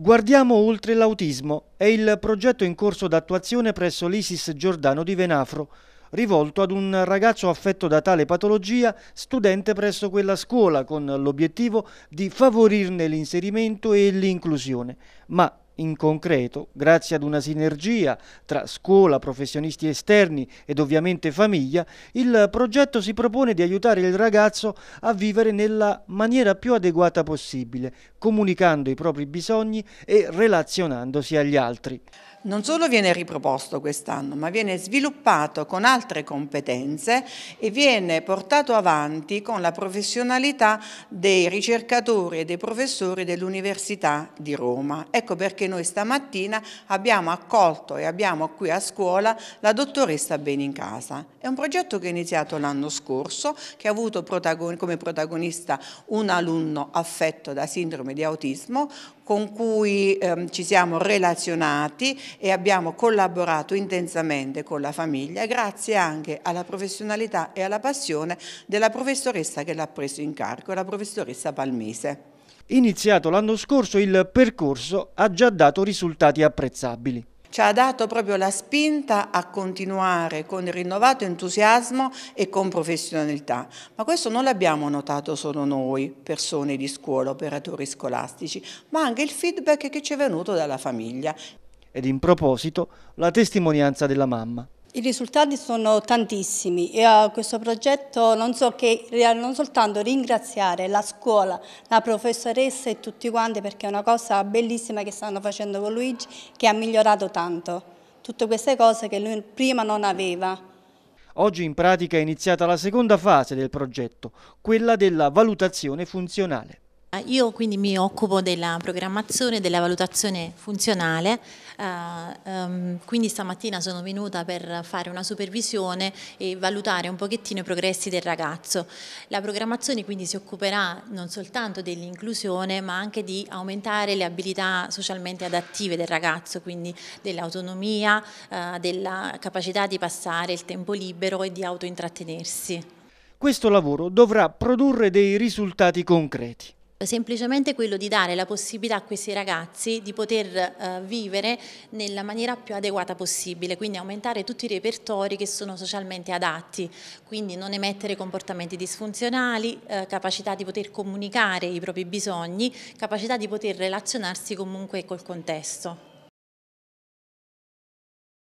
Guardiamo oltre l'autismo è il progetto in corso d'attuazione presso l'Isis Giordano di Venafro, rivolto ad un ragazzo affetto da tale patologia, studente presso quella scuola, con l'obiettivo di favorirne l'inserimento e l'inclusione. Ma in concreto, grazie ad una sinergia tra scuola, professionisti esterni ed ovviamente famiglia, il progetto si propone di aiutare il ragazzo a vivere nella maniera più adeguata possibile, comunicando i propri bisogni e relazionandosi agli altri. Non solo viene riproposto quest'anno, ma viene sviluppato con altre competenze e viene portato avanti con la professionalità dei ricercatori e dei professori dell'Università di Roma. Ecco perché noi stamattina abbiamo accolto e abbiamo qui a scuola la dottoressa Benincasa. È un progetto che è iniziato l'anno scorso, che ha avuto come protagonista un alunno affetto da sindrome di autismo, con cui ehm, ci siamo relazionati e abbiamo collaborato intensamente con la famiglia, grazie anche alla professionalità e alla passione della professoressa che l'ha preso in carico, la professoressa Palmese iniziato l'anno scorso, il percorso ha già dato risultati apprezzabili ci ha dato proprio la spinta a continuare con rinnovato entusiasmo e con professionalità. Ma questo non l'abbiamo notato solo noi, persone di scuola, operatori scolastici, ma anche il feedback che ci è venuto dalla famiglia. Ed in proposito, la testimonianza della mamma. I risultati sono tantissimi e a eh, questo progetto non so che non soltanto ringraziare la scuola, la professoressa e tutti quanti perché è una cosa bellissima che stanno facendo con Luigi che ha migliorato tanto, tutte queste cose che lui prima non aveva. Oggi in pratica è iniziata la seconda fase del progetto, quella della valutazione funzionale. Eh, io quindi mi occupo della programmazione e della valutazione funzionale, eh, ehm, quindi stamattina sono venuta per fare una supervisione e valutare un pochettino i progressi del ragazzo. La programmazione quindi si occuperà non soltanto dell'inclusione ma anche di aumentare le abilità socialmente adattive del ragazzo, quindi dell'autonomia, eh, della capacità di passare il tempo libero e di autointrattenersi. Questo lavoro dovrà produrre dei risultati concreti semplicemente quello di dare la possibilità a questi ragazzi di poter eh, vivere nella maniera più adeguata possibile, quindi aumentare tutti i repertori che sono socialmente adatti, quindi non emettere comportamenti disfunzionali, eh, capacità di poter comunicare i propri bisogni, capacità di poter relazionarsi comunque col contesto.